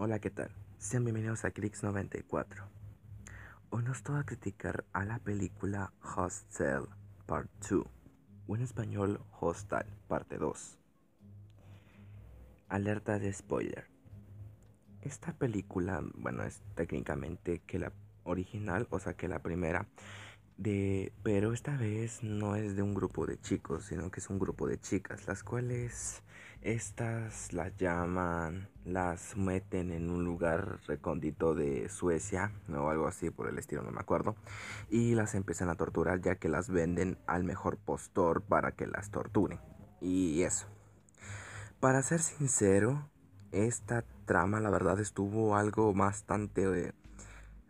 Hola, ¿qué tal? Sean bienvenidos a Crix94. Hoy nos toca criticar a la película Hostel Part 2, o en español Hostel Parte 2. Alerta de spoiler. Esta película, bueno, es técnicamente que la original, o sea que la primera, de, pero esta vez no es de un grupo de chicos, sino que es un grupo de chicas, las cuales estas las llaman, las meten en un lugar recóndito de Suecia o algo así por el estilo, no me acuerdo, y las empiezan a torturar ya que las venden al mejor postor para que las torturen. Y eso. Para ser sincero, esta trama la verdad estuvo algo bastante eh,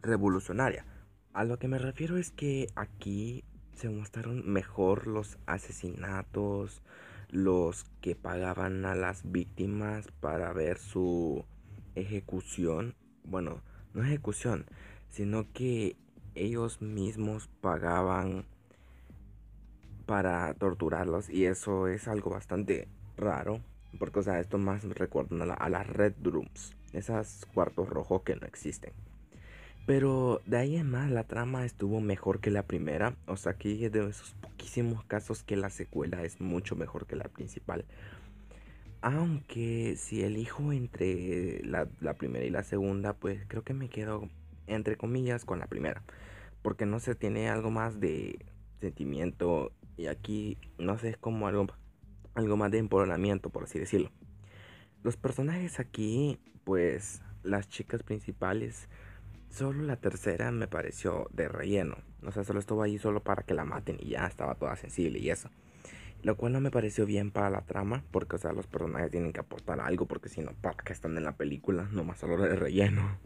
revolucionaria a lo que me refiero es que aquí se mostraron mejor los asesinatos, los que pagaban a las víctimas para ver su ejecución. Bueno, no ejecución, sino que ellos mismos pagaban para torturarlos y eso es algo bastante raro porque o sea esto más recuerda a, a las red rooms esas cuartos rojos que no existen pero de ahí en más la trama estuvo mejor que la primera. O sea, aquí es de esos poquísimos casos que la secuela es mucho mejor que la principal. Aunque si elijo entre la, primera y la segunda, pues creo que me quedo entre comillas con la primera. Porque no se tiene algo más de sentimiento. Y aquí, no sé, es como algo, algo más de empoderamiento, por así decirlo. Los personajes aquí, pues las chicas principales Solo la tercera me pareció de relleno. O sea, solo estuvo ahí solo para que la maten y ya estaba toda sensible y eso. Lo cual no me pareció bien para la trama, porque, o sea, los personajes tienen que aportar algo, porque si no, para qué están en la película, nomás solo de relleno.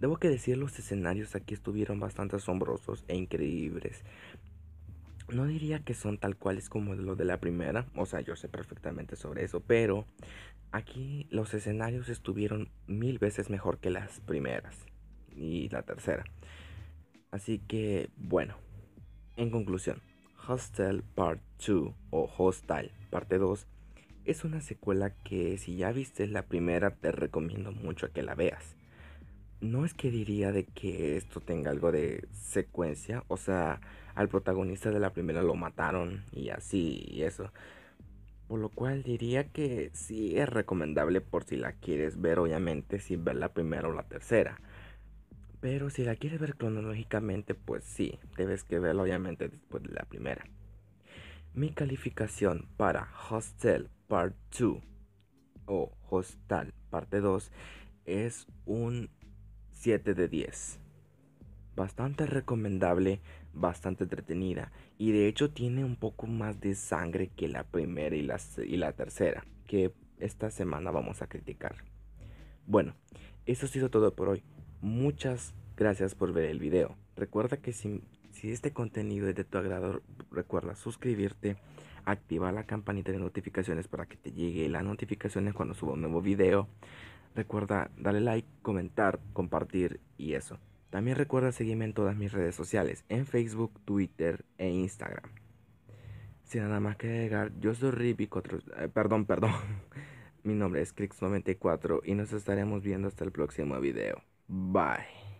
Debo que decir, los escenarios aquí estuvieron bastante asombrosos e increíbles no diría que son tal cuales como lo de la primera, o sea, yo sé perfectamente sobre eso, pero aquí los escenarios estuvieron mil veces mejor que las primeras y la tercera. Así que, bueno, en conclusión, Hostel Part 2 o Hostile Parte 2 es una secuela que si ya viste la primera te recomiendo mucho que la veas no es que diría de que esto tenga algo de secuencia, o sea, al protagonista de la primera lo mataron y así y eso. Por lo cual diría que sí es recomendable por si la quieres ver obviamente sin ver la primera o la tercera. Pero si la quieres ver cronológicamente, pues sí, debes que verla obviamente después de la primera. Mi calificación para Hostel Part 2 o Hostal Parte 2 es un 7 de 10. Bastante recomendable, bastante entretenida y de hecho tiene un poco más de sangre que la primera y la, y la tercera, que esta semana vamos a criticar. Bueno, eso ha sido todo por hoy. Muchas gracias por ver el video. Recuerda que si, si este contenido es de tu agrado, recuerda suscribirte, activar la campanita de notificaciones para que te llegue las notificaciones cuando suba un nuevo video, Recuerda darle like, comentar, compartir y eso. También recuerda seguirme en todas mis redes sociales, en Facebook, Twitter e Instagram. Sin nada más que agregar, yo soy Rippy 4... Eh, perdón, perdón. Mi nombre es Crix94 y nos estaremos viendo hasta el próximo video. Bye.